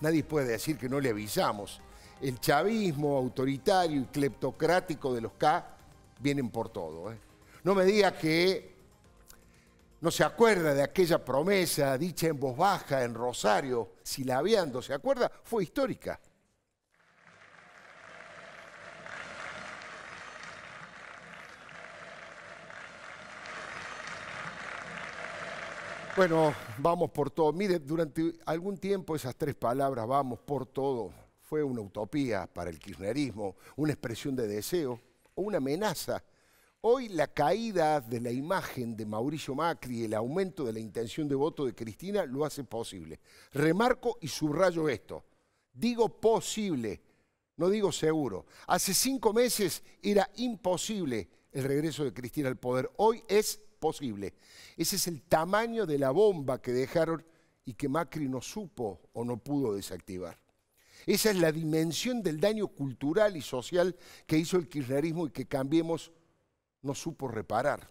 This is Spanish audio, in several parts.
Nadie puede decir que no le avisamos. El chavismo autoritario y cleptocrático de los K vienen por todo. ¿eh? No me diga que no se acuerda de aquella promesa dicha en voz baja en Rosario, silabeando, ¿se acuerda? Fue histórica. Bueno, vamos por todo. Mire, durante algún tiempo esas tres palabras, vamos por todo, fue una utopía para el kirchnerismo, una expresión de deseo o una amenaza. Hoy la caída de la imagen de Mauricio Macri y el aumento de la intención de voto de Cristina lo hace posible. Remarco y subrayo esto. Digo posible, no digo seguro. Hace cinco meses era imposible el regreso de Cristina al poder. Hoy es posible. Ese es el tamaño de la bomba que dejaron y que Macri no supo o no pudo desactivar. Esa es la dimensión del daño cultural y social que hizo el kirchnerismo y que Cambiemos no supo reparar.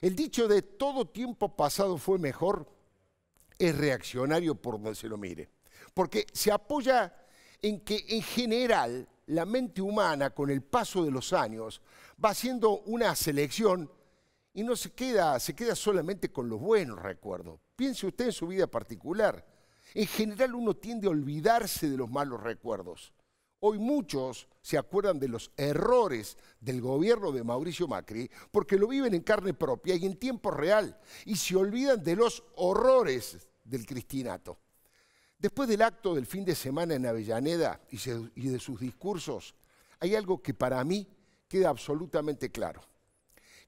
El dicho de todo tiempo pasado fue mejor es reaccionario por donde se lo mire, porque se apoya en que en general la mente humana con el paso de los años va haciendo una selección y no se queda, se queda solamente con los buenos recuerdos. Piense usted en su vida particular. En general uno tiende a olvidarse de los malos recuerdos. Hoy muchos se acuerdan de los errores del gobierno de Mauricio Macri porque lo viven en carne propia y en tiempo real y se olvidan de los horrores del cristinato. Después del acto del fin de semana en Avellaneda y de sus discursos, hay algo que para mí queda absolutamente claro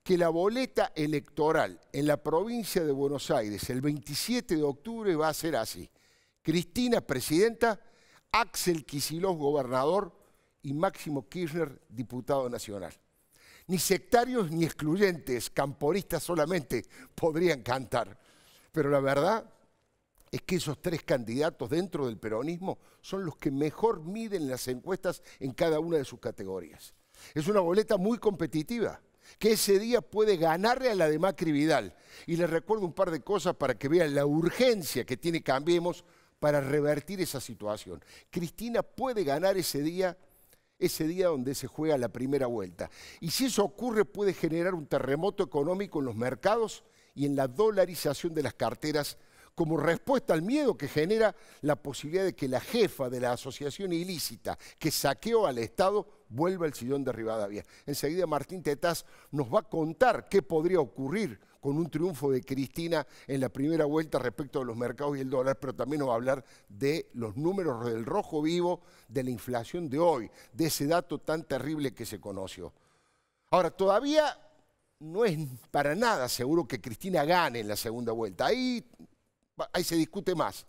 que la boleta electoral en la provincia de Buenos Aires el 27 de octubre va a ser así. Cristina, presidenta, Axel Kicillof, gobernador, y Máximo Kirchner, diputado nacional. Ni sectarios ni excluyentes, camporistas solamente, podrían cantar. Pero la verdad es que esos tres candidatos dentro del peronismo son los que mejor miden las encuestas en cada una de sus categorías. Es una boleta muy competitiva que ese día puede ganarle a la de Macri Vidal. Y les recuerdo un par de cosas para que vean la urgencia que tiene Cambiemos para revertir esa situación. Cristina puede ganar ese día, ese día donde se juega la primera vuelta. Y si eso ocurre puede generar un terremoto económico en los mercados y en la dolarización de las carteras como respuesta al miedo que genera la posibilidad de que la jefa de la asociación ilícita que saqueó al Estado vuelva al sillón de Rivadavia. Enseguida Martín Tetaz nos va a contar qué podría ocurrir con un triunfo de Cristina en la primera vuelta respecto de los mercados y el dólar, pero también nos va a hablar de los números del rojo vivo, de la inflación de hoy, de ese dato tan terrible que se conoció. Ahora, todavía no es para nada seguro que Cristina gane en la segunda vuelta. Ahí ahí se discute más.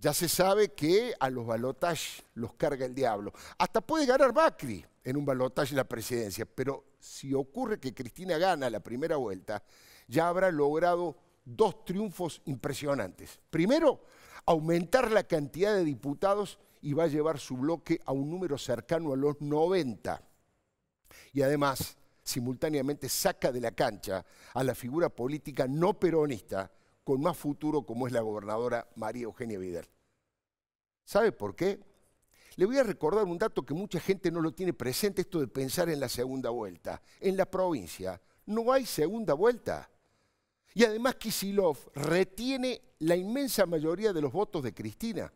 Ya se sabe que a los balotajes los carga el diablo. Hasta puede ganar Macri en un Balotage en la presidencia, pero si ocurre que Cristina gana la primera vuelta, ya habrá logrado dos triunfos impresionantes. Primero, aumentar la cantidad de diputados y va a llevar su bloque a un número cercano a los 90. Y además, simultáneamente saca de la cancha a la figura política no peronista con más futuro como es la gobernadora María Eugenia Vidal. ¿Sabe por qué? Le voy a recordar un dato que mucha gente no lo tiene presente, esto de pensar en la segunda vuelta. En la provincia no hay segunda vuelta. Y además Kisilov retiene la inmensa mayoría de los votos de Cristina.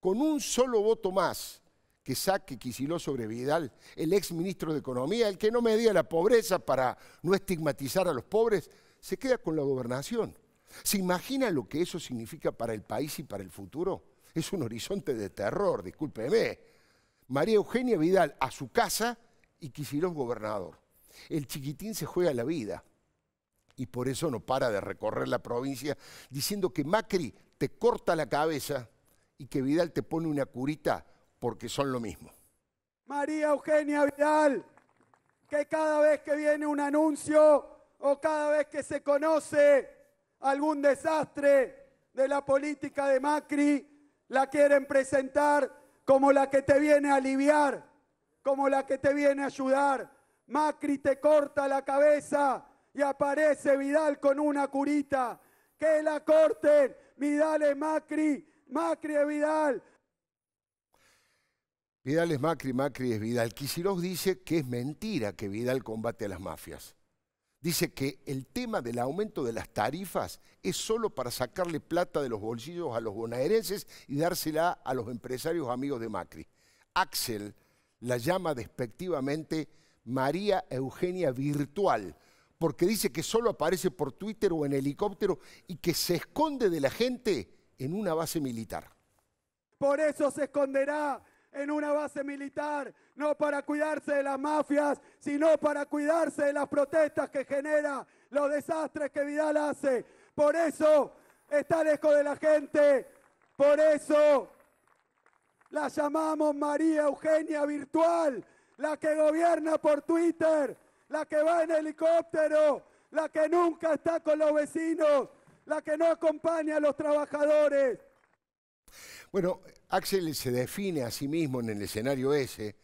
Con un solo voto más que saque Kisilov sobre Vidal, el ex ministro de Economía, el que no medía la pobreza para no estigmatizar a los pobres, se queda con la gobernación. ¿Se imagina lo que eso significa para el país y para el futuro? Es un horizonte de terror, discúlpeme. María Eugenia Vidal a su casa y Kicillof gobernador. El chiquitín se juega la vida y por eso no para de recorrer la provincia diciendo que Macri te corta la cabeza y que Vidal te pone una curita porque son lo mismo. María Eugenia Vidal, que cada vez que viene un anuncio o cada vez que se conoce algún desastre de la política de Macri, la quieren presentar como la que te viene a aliviar, como la que te viene a ayudar. Macri te corta la cabeza y aparece Vidal con una curita. Que la corten. Vidal es Macri, Macri es Vidal. Vidal es Macri, Macri es Vidal. Quisilos dice que es mentira que Vidal combate a las mafias dice que el tema del aumento de las tarifas es solo para sacarle plata de los bolsillos a los bonaerenses y dársela a los empresarios amigos de Macri. Axel la llama despectivamente María Eugenia Virtual, porque dice que solo aparece por Twitter o en helicóptero y que se esconde de la gente en una base militar. Por eso se esconderá en una base militar, no para cuidarse de las mafias, sino para cuidarse de las protestas que genera, los desastres que Vidal hace. Por eso está lejos de la gente, por eso la llamamos María Eugenia Virtual, la que gobierna por Twitter, la que va en helicóptero, la que nunca está con los vecinos, la que no acompaña a los trabajadores. Bueno, Axel se define a sí mismo en el escenario ese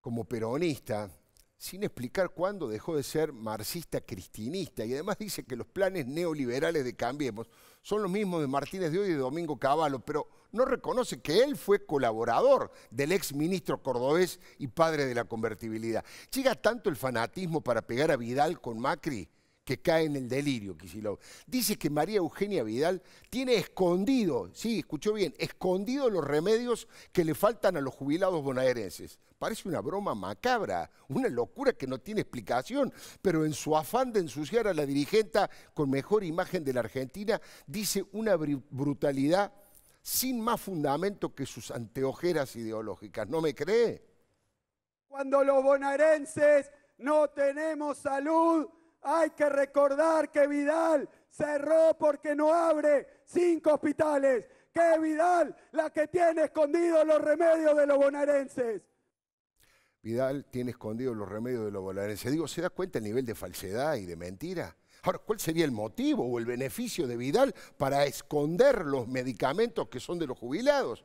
como peronista, sin explicar cuándo dejó de ser marxista-cristinista. Y además dice que los planes neoliberales de Cambiemos son los mismos de Martínez de hoy y de Domingo Cavallo, pero no reconoce que él fue colaborador del ex ministro cordobés y padre de la convertibilidad. ¿Llega tanto el fanatismo para pegar a Vidal con Macri? que cae en el delirio, Kicillof. Dice que María Eugenia Vidal tiene escondido, sí, escuchó bien, escondido los remedios que le faltan a los jubilados bonaerenses. Parece una broma macabra, una locura que no tiene explicación, pero en su afán de ensuciar a la dirigenta con mejor imagen de la Argentina, dice una brutalidad sin más fundamento que sus anteojeras ideológicas. ¿No me cree? Cuando los bonaerenses no tenemos salud, hay que recordar que Vidal cerró porque no abre cinco hospitales. Que Vidal la que tiene escondidos los remedios de los bonaerenses. Vidal tiene escondidos los remedios de los bonaerenses. Digo, ¿se da cuenta el nivel de falsedad y de mentira? Ahora, ¿cuál sería el motivo o el beneficio de Vidal para esconder los medicamentos que son de los jubilados?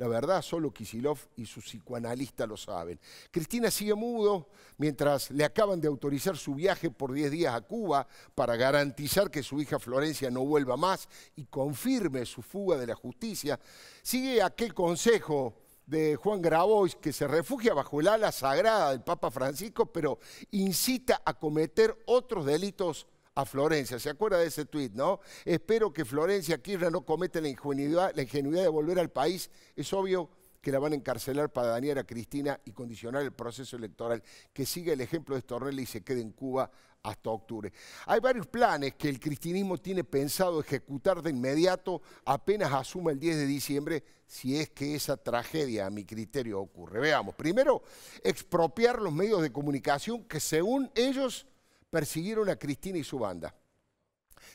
La verdad, solo Kisilov y su psicoanalista lo saben. Cristina sigue mudo mientras le acaban de autorizar su viaje por 10 días a Cuba para garantizar que su hija Florencia no vuelva más y confirme su fuga de la justicia. Sigue aquel consejo de Juan Grabois, que se refugia bajo el ala sagrada del Papa Francisco, pero incita a cometer otros delitos a Florencia. ¿Se acuerda de ese tuit, no? Espero que Florencia Kirchner no cometa la ingenuidad, de volver al país. Es obvio que la van a encarcelar para dañar a Cristina y condicionar el proceso electoral. Que siga el ejemplo de Stornelli y se quede en Cuba hasta octubre. Hay varios planes que el cristinismo tiene pensado ejecutar de inmediato apenas asuma el 10 de diciembre, si es que esa tragedia, a mi criterio, ocurre. Veamos, primero, expropiar los medios de comunicación que según ellos persiguieron a Cristina y su banda.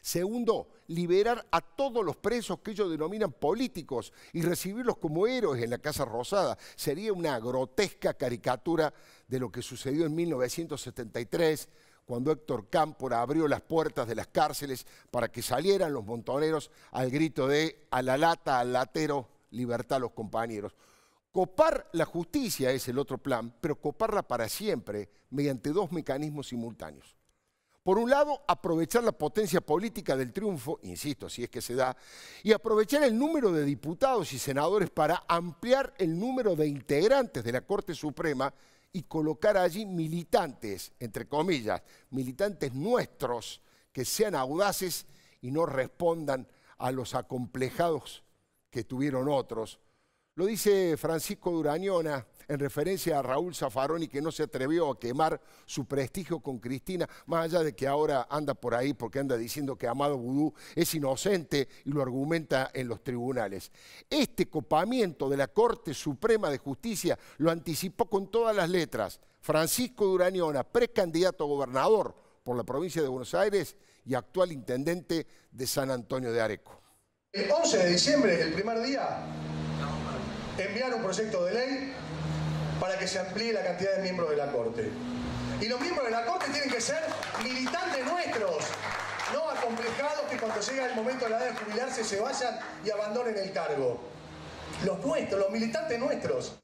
Segundo, liberar a todos los presos que ellos denominan políticos y recibirlos como héroes en la Casa Rosada. Sería una grotesca caricatura de lo que sucedió en 1973, cuando Héctor Cámpora abrió las puertas de las cárceles para que salieran los montoneros al grito de a la lata, al latero, libertad a los compañeros. Copar la justicia es el otro plan, pero coparla para siempre mediante dos mecanismos simultáneos. Por un lado, aprovechar la potencia política del triunfo, insisto, si es que se da, y aprovechar el número de diputados y senadores para ampliar el número de integrantes de la Corte Suprema y colocar allí militantes, entre comillas, militantes nuestros que sean audaces y no respondan a los acomplejados que tuvieron otros lo dice Francisco Durañona en referencia a Raúl y que no se atrevió a quemar su prestigio con Cristina, más allá de que ahora anda por ahí porque anda diciendo que Amado Vudú es inocente y lo argumenta en los tribunales. Este copamiento de la Corte Suprema de Justicia lo anticipó con todas las letras Francisco Durañona, precandidato a gobernador por la provincia de Buenos Aires y actual intendente de San Antonio de Areco. El 11 de diciembre, el primer día, enviar un proyecto de ley para que se amplíe la cantidad de miembros de la Corte. Y los miembros de la Corte tienen que ser militantes nuestros, no acomplejados que cuando llega el momento de la edad de jubilarse se vayan y abandonen el cargo. Los nuestros, los militantes nuestros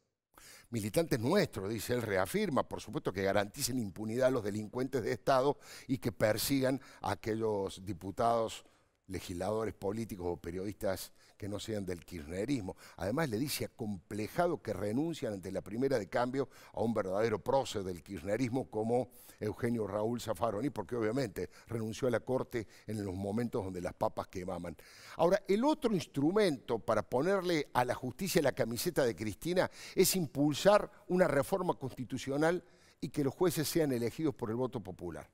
militantes nuestros, dice él, reafirma, por supuesto, que garanticen impunidad a los delincuentes de Estado y que persigan a aquellos diputados, legisladores políticos o periodistas que no sean del kirchnerismo. Además le dice acomplejado que renuncian ante la primera de cambio a un verdadero prócer del kirchnerismo como Eugenio Raúl Zaffaroni, porque obviamente renunció a la corte en los momentos donde las papas quemaban. Ahora, el otro instrumento para ponerle a la justicia la camiseta de Cristina es impulsar una reforma constitucional y que los jueces sean elegidos por el voto popular.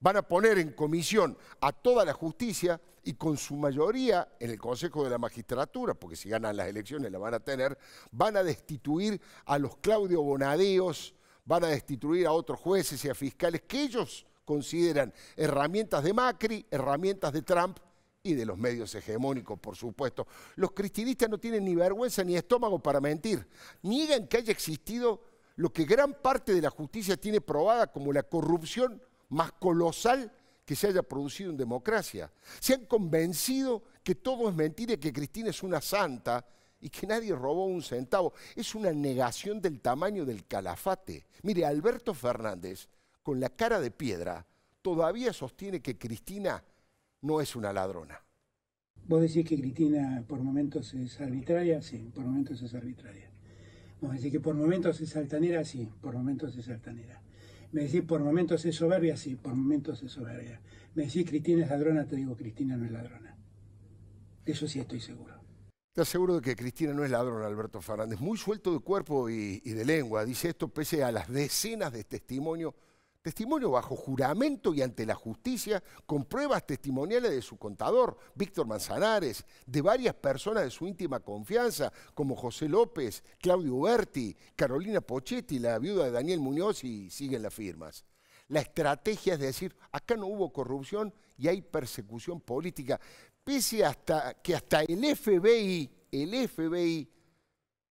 Van a poner en comisión a toda la justicia y con su mayoría en el Consejo de la Magistratura, porque si ganan las elecciones la van a tener, van a destituir a los Claudio Bonadeos, van a destituir a otros jueces y a fiscales que ellos consideran herramientas de Macri, herramientas de Trump y de los medios hegemónicos, por supuesto. Los cristinistas no tienen ni vergüenza ni estómago para mentir. Niegan que haya existido lo que gran parte de la justicia tiene probada como la corrupción más colosal que se haya producido en democracia. Se han convencido que todo es mentira y que Cristina es una santa y que nadie robó un centavo. Es una negación del tamaño del calafate. Mire, Alberto Fernández, con la cara de piedra, todavía sostiene que Cristina no es una ladrona. Vos decís que Cristina por momentos es arbitraria, sí, por momentos es arbitraria. Vos decís que por momentos es altanera, sí, por momentos es altanera. Me decís, por momentos es soberbia, sí, por momentos es soberbia. Me decís, Cristina es ladrona, te digo, Cristina no es ladrona. Eso sí estoy seguro. Estás seguro de que Cristina no es ladrona, Alberto Fernández. Muy suelto de cuerpo y, y de lengua. Dice esto pese a las decenas de testimonios Testimonio bajo juramento y ante la justicia, con pruebas testimoniales de su contador, Víctor Manzanares, de varias personas de su íntima confianza, como José López, Claudio Berti, Carolina Pochetti, la viuda de Daniel Muñoz, y siguen las firmas. La estrategia es decir, acá no hubo corrupción y hay persecución política, pese hasta que hasta el FBI, el FBI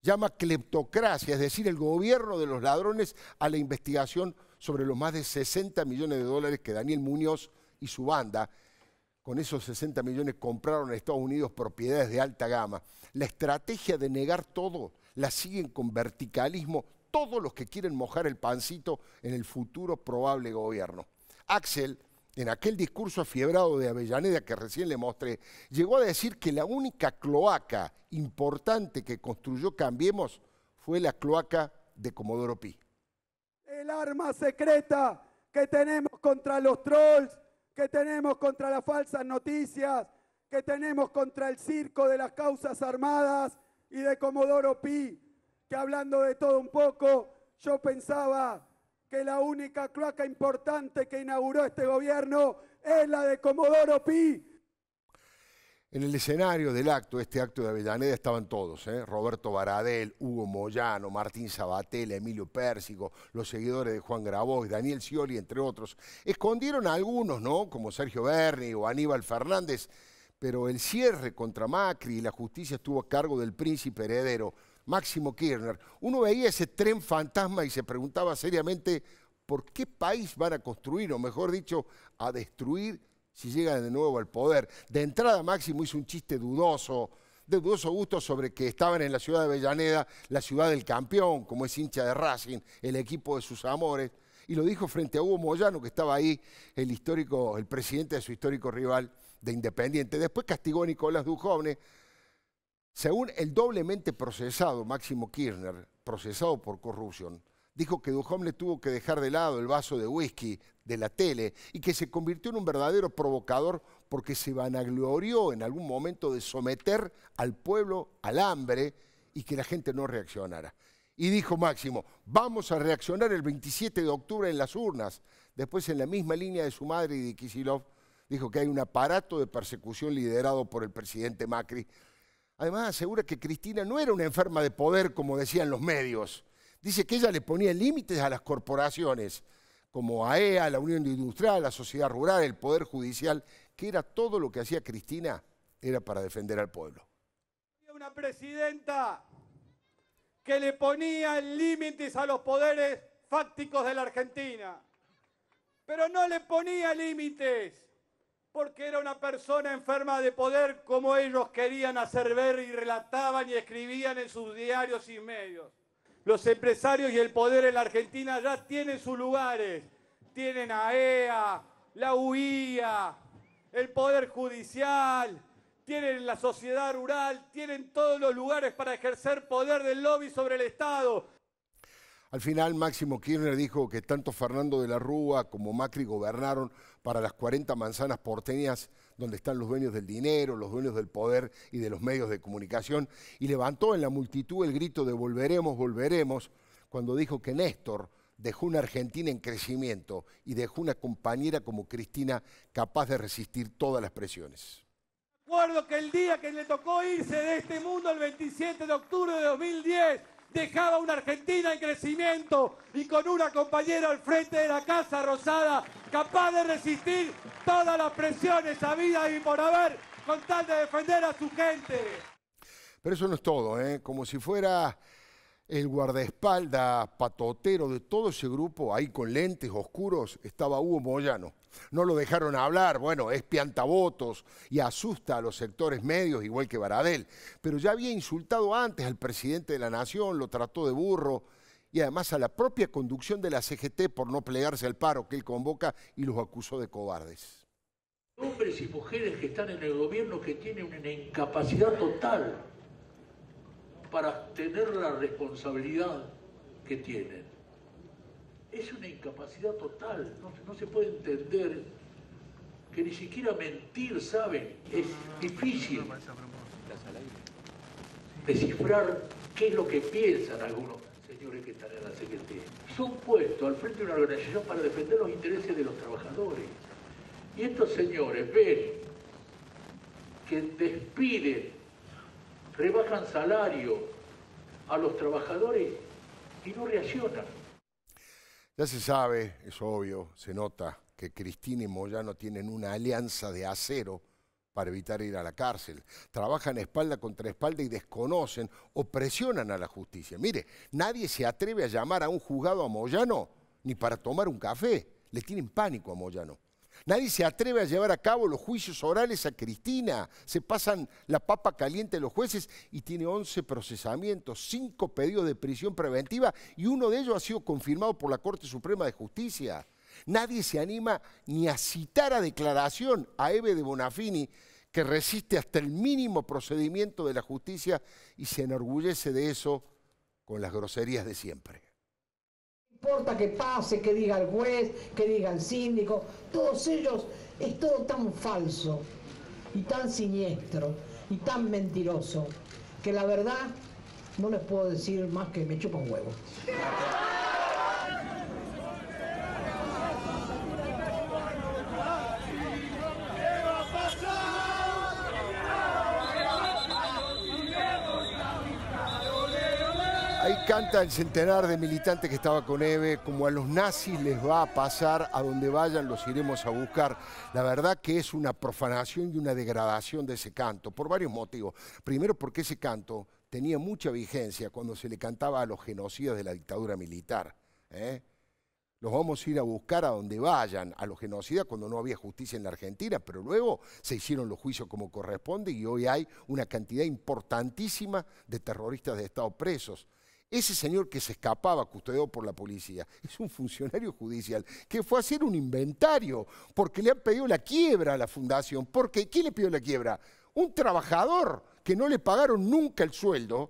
llama cleptocracia, es decir, el gobierno de los ladrones, a la investigación política sobre los más de 60 millones de dólares que Daniel Muñoz y su banda con esos 60 millones compraron en Estados Unidos propiedades de alta gama. La estrategia de negar todo la siguen con verticalismo todos los que quieren mojar el pancito en el futuro probable gobierno. Axel, en aquel discurso afiebrado de Avellaneda que recién le mostré, llegó a decir que la única cloaca importante que construyó Cambiemos fue la cloaca de Comodoro Pi el arma secreta que tenemos contra los trolls, que tenemos contra las falsas noticias, que tenemos contra el circo de las causas armadas y de Comodoro Pi, que hablando de todo un poco, yo pensaba que la única cloaca importante que inauguró este gobierno es la de Comodoro Pi, en el escenario del acto, este acto de Avellaneda, estaban todos, ¿eh? Roberto Baradel, Hugo Moyano, Martín Sabatella, Emilio Pérsico, los seguidores de Juan Grabois, Daniel Scioli, entre otros. Escondieron a algunos, ¿no? Como Sergio Berni o Aníbal Fernández, pero el cierre contra Macri y la justicia estuvo a cargo del príncipe heredero, Máximo Kirchner. Uno veía ese tren fantasma y se preguntaba seriamente, ¿por qué país van a construir, o mejor dicho, a destruir si llega de nuevo al poder. De entrada Máximo hizo un chiste dudoso, de dudoso gusto sobre que estaban en la ciudad de Avellaneda, la ciudad del campeón, como es hincha de Racing, el equipo de sus amores. Y lo dijo frente a Hugo Moyano, que estaba ahí, el histórico, el presidente de su histórico rival de Independiente. Después castigó a Nicolás Dujovne. Según el doblemente procesado Máximo Kirchner, procesado por corrupción, dijo que Duhom le tuvo que dejar de lado el vaso de whisky de la tele y que se convirtió en un verdadero provocador porque se vanaglorió en algún momento de someter al pueblo al hambre y que la gente no reaccionara. Y dijo Máximo, vamos a reaccionar el 27 de octubre en las urnas. Después, en la misma línea de su madre y de Kisilov, dijo que hay un aparato de persecución liderado por el presidente Macri. Además, asegura que Cristina no era una enferma de poder, como decían los medios Dice que ella le ponía límites a las corporaciones como AEA, e la Unión Industrial, la Sociedad Rural, el Poder Judicial, que era todo lo que hacía Cristina, era para defender al pueblo. Una presidenta que le ponía límites a los poderes fácticos de la Argentina, pero no le ponía límites porque era una persona enferma de poder como ellos querían hacer ver y relataban y escribían en sus diarios y medios. Los empresarios y el poder en la Argentina ya tienen sus lugares. Tienen AEA, e la UIA, el Poder Judicial, tienen la sociedad rural, tienen todos los lugares para ejercer poder del lobby sobre el Estado. Al final, Máximo Kirchner dijo que tanto Fernando de la Rúa como Macri gobernaron para las 40 manzanas porteñas donde están los dueños del dinero, los dueños del poder y de los medios de comunicación, y levantó en la multitud el grito de volveremos, volveremos, cuando dijo que Néstor dejó una Argentina en crecimiento y dejó una compañera como Cristina capaz de resistir todas las presiones. Recuerdo que el día que le tocó irse de este mundo, el 27 de octubre de 2010, dejaba una Argentina en crecimiento y con una compañera al frente de la Casa Rosada, capaz de resistir todas las presiones vida y por haber, con tal de defender a su gente. Pero eso no es todo, ¿eh? como si fuera el guardaespaldas patotero de todo ese grupo, ahí con lentes oscuros, estaba Hugo Moyano. No lo dejaron hablar, bueno, es piantavotos y asusta a los sectores medios, igual que Baradel. Pero ya había insultado antes al presidente de la Nación, lo trató de burro y además a la propia conducción de la CGT por no plegarse al paro que él convoca y los acusó de cobardes. Hombres y mujeres que están en el gobierno que tienen una incapacidad total para tener la responsabilidad que tienen. Es una incapacidad total, no, se puede entender que ni siquiera mentir saben, es difícil descifrar qué es lo que piensan algunos señores que están en la Secretaría. Son puestos al frente de una organización para defender los intereses de los trabajadores. Y estos señores ven que despiden rebajan salario a los trabajadores y no reaccionan. Ya se sabe, es obvio, se nota que Cristina y Moyano tienen una alianza de acero para evitar ir a la cárcel. Trabajan espalda contra espalda y desconocen o presionan a la justicia. Mire, nadie se atreve a llamar a un juzgado a Moyano ni para tomar un café. Le tienen pánico a Moyano. Nadie se atreve a llevar a cabo los juicios orales a Cristina. Se pasan la papa caliente de los jueces y tiene 11 procesamientos, 5 pedidos de prisión preventiva y uno de ellos ha sido confirmado por la Corte Suprema de Justicia. Nadie se anima ni a citar a declaración a Eve de Bonafini, que resiste hasta el mínimo procedimiento de la justicia y se enorgullece de eso con las groserías de siempre importa que pase, que diga el juez, que diga el síndico, todos ellos, es todo tan falso y tan siniestro y tan mentiroso que la verdad no les puedo decir más que me chupa un huevo. Ahí canta el centenar de militantes que estaba con Eve, como a los nazis les va a pasar, a donde vayan los iremos a buscar. La verdad que es una profanación y una degradación de ese canto, por varios motivos. Primero porque ese canto tenía mucha vigencia cuando se le cantaba a los genocidas de la dictadura militar. ¿eh? Los vamos a ir a buscar a donde vayan, a los genocidas cuando no había justicia en la Argentina, pero luego se hicieron los juicios como corresponde y hoy hay una cantidad importantísima de terroristas de Estado presos. Ese señor que se escapaba, custodiado por la policía, es un funcionario judicial que fue a hacer un inventario porque le han pedido la quiebra a la fundación. qué? ¿quién le pidió la quiebra? Un trabajador que no le pagaron nunca el sueldo,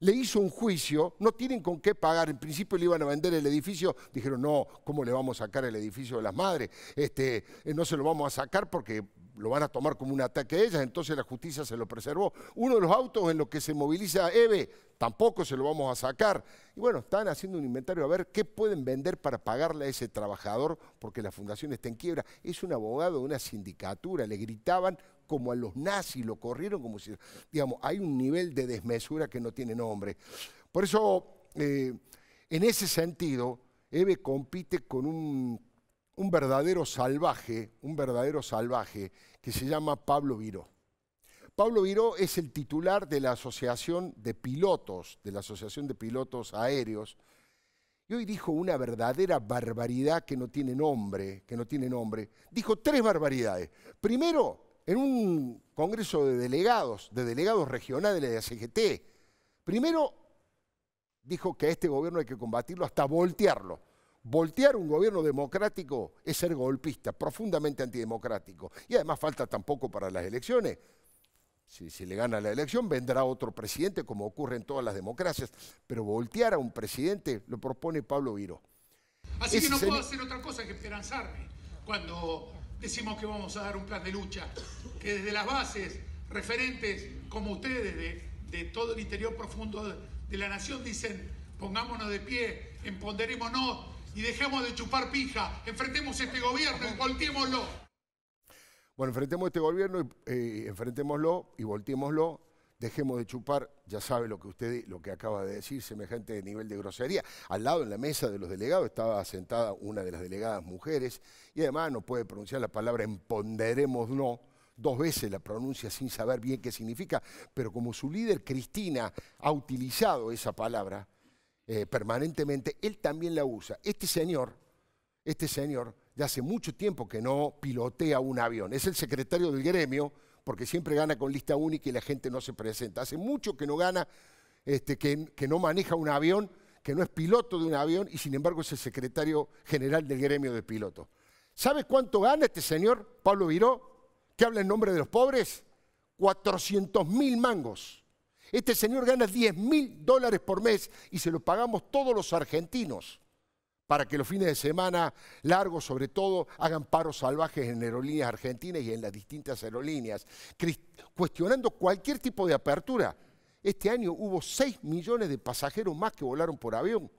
le hizo un juicio, no tienen con qué pagar, en principio le iban a vender el edificio, dijeron, no, ¿cómo le vamos a sacar el edificio de las madres? Este, eh, no se lo vamos a sacar porque lo van a tomar como un ataque a ellas, entonces la justicia se lo preservó. Uno de los autos en los que se moviliza EVE, tampoco se lo vamos a sacar. Y bueno, están haciendo un inventario a ver qué pueden vender para pagarle a ese trabajador porque la fundación está en quiebra. Es un abogado de una sindicatura, le gritaban como a los nazis, lo corrieron como si, digamos, hay un nivel de desmesura que no tiene nombre. Por eso, eh, en ese sentido, EVE compite con un un verdadero salvaje, un verdadero salvaje que se llama Pablo Viró. Pablo Viró es el titular de la Asociación de Pilotos, de la Asociación de Pilotos Aéreos, y hoy dijo una verdadera barbaridad que no tiene nombre, que no tiene nombre. Dijo tres barbaridades. Primero, en un congreso de delegados, de delegados regionales de la CGT, primero dijo que a este gobierno hay que combatirlo hasta voltearlo voltear un gobierno democrático es ser golpista, profundamente antidemocrático. Y además falta tampoco para las elecciones. Si, le gana la elección, vendrá otro presidente, como ocurre en todas las democracias. Pero voltear a un presidente lo propone Pablo Viro. Así que no puedo hacer otra cosa que esperanzarme cuando decimos que vamos a dar un plan de lucha, que desde las bases, referentes como ustedes de, todo el interior profundo de la nación, dicen, pongámonos de pie, empoderémonos y dejemos de chupar pija. Enfrentemos este gobierno y volteémoslo. Bueno, enfrentemos este gobierno y eh, enfrentémoslo y volteémoslo. Dejemos de chupar, ya sabe lo que usted lo que acaba de decir, semejante nivel de grosería. Al lado en la mesa de los delegados estaba sentada una de las delegadas mujeres y además no puede pronunciar la palabra emponderemoslo, dos veces la pronuncia sin saber bien qué significa, pero como su líder Cristina ha utilizado esa palabra, eh, permanentemente, él también la usa. Este señor, este señor, ya hace mucho tiempo que no pilotea un avión. Es el secretario del gremio, porque siempre gana con lista única y la gente no se presenta. Hace mucho que no gana, este, que, que no maneja un avión, que no es piloto de un avión y sin embargo es el secretario general del gremio de pilotos. ¿Sabes cuánto gana este señor, Pablo Viró, que habla en nombre de los pobres? 400 mil mangos. Este señor gana 10 mil dólares por mes y se lo pagamos todos los argentinos para que los fines de semana largos, sobre todo, hagan paros salvajes en aerolíneas argentinas y en las distintas aerolíneas, cuestionando cualquier tipo de apertura. Este año hubo 6 millones de pasajeros más que volaron por avión.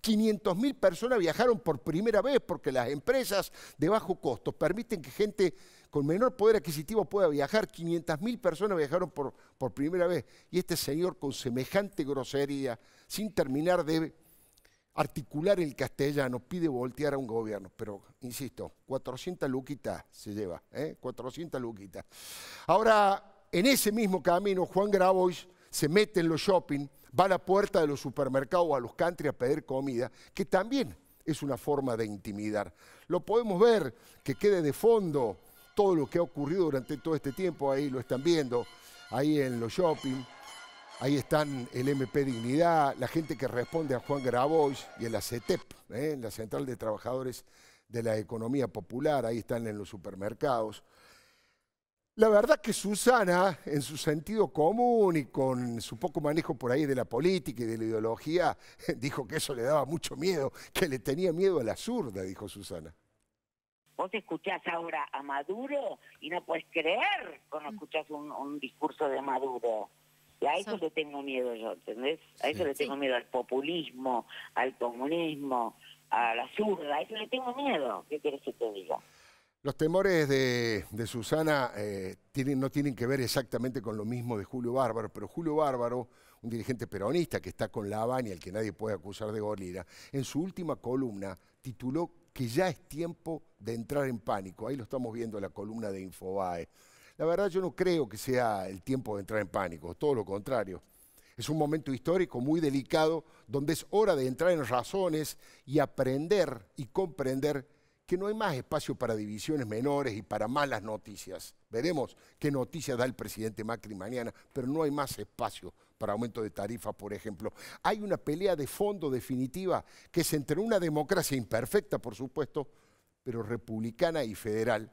500 mil personas viajaron por primera vez porque las empresas de bajo costo permiten que gente con menor poder adquisitivo pueda viajar. 500.000 personas viajaron por, primera vez. Y este señor con semejante grosería, sin terminar de articular el castellano, pide voltear a un gobierno. Pero, insisto, 400 luquitas se lleva, 400 ¿eh? luquitas. Ahora, en ese mismo camino, Juan Grabois se mete en los shopping, va a la puerta de los supermercados, a los country a pedir comida, que también es una forma de intimidar. Lo podemos ver que quede de fondo todo lo que ha ocurrido durante todo este tiempo. Ahí lo están viendo, ahí en los shopping. Ahí están el MP Dignidad, la gente que responde a Juan Grabois y el la ¿eh? la Central de Trabajadores de la Economía Popular. Ahí están en los supermercados. La verdad que Susana, en su sentido común y con su poco manejo por ahí de la política y de la ideología, dijo que eso le daba mucho miedo, que le tenía miedo a la zurda, dijo Susana. Vos escuchás ahora a Maduro y no puedes creer cuando mm. escuchás un, discurso de Maduro. Y a eso le tengo miedo yo, ¿entendés? A eso le tengo miedo al populismo, al comunismo, a la zurda, a eso le tengo miedo. ¿Qué quieres que te diga? Los temores de, Susana eh, no tienen que ver exactamente con lo mismo de Julio Bárbaro, pero Julio Bárbaro, un dirigente peronista que está con La Habana y al que nadie puede acusar de gorila, en su última columna tituló que ya es tiempo de entrar en pánico. Ahí lo estamos viendo en la columna de Infobae. La verdad yo no creo que sea el tiempo de entrar en pánico, todo lo contrario. Es un momento histórico muy delicado donde es hora de entrar en razones y aprender y comprender que no hay más espacio para divisiones menores y para malas noticias. Veremos qué noticias da el presidente Macri mañana, pero no hay más espacio para aumento de tarifas, por ejemplo. Hay una pelea de fondo definitiva que es entre una democracia imperfecta, por supuesto, pero republicana y federal,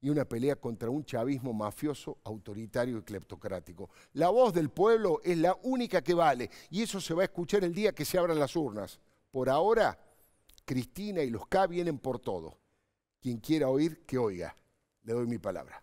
y una pelea contra un chavismo mafioso, autoritario y cleptocrático. La voz del pueblo es la única que vale, y eso se va a escuchar el día que se abran las urnas. Por ahora Cristina y los K vienen por todo. Quien quiera oír, que oiga. Le doy mi palabra.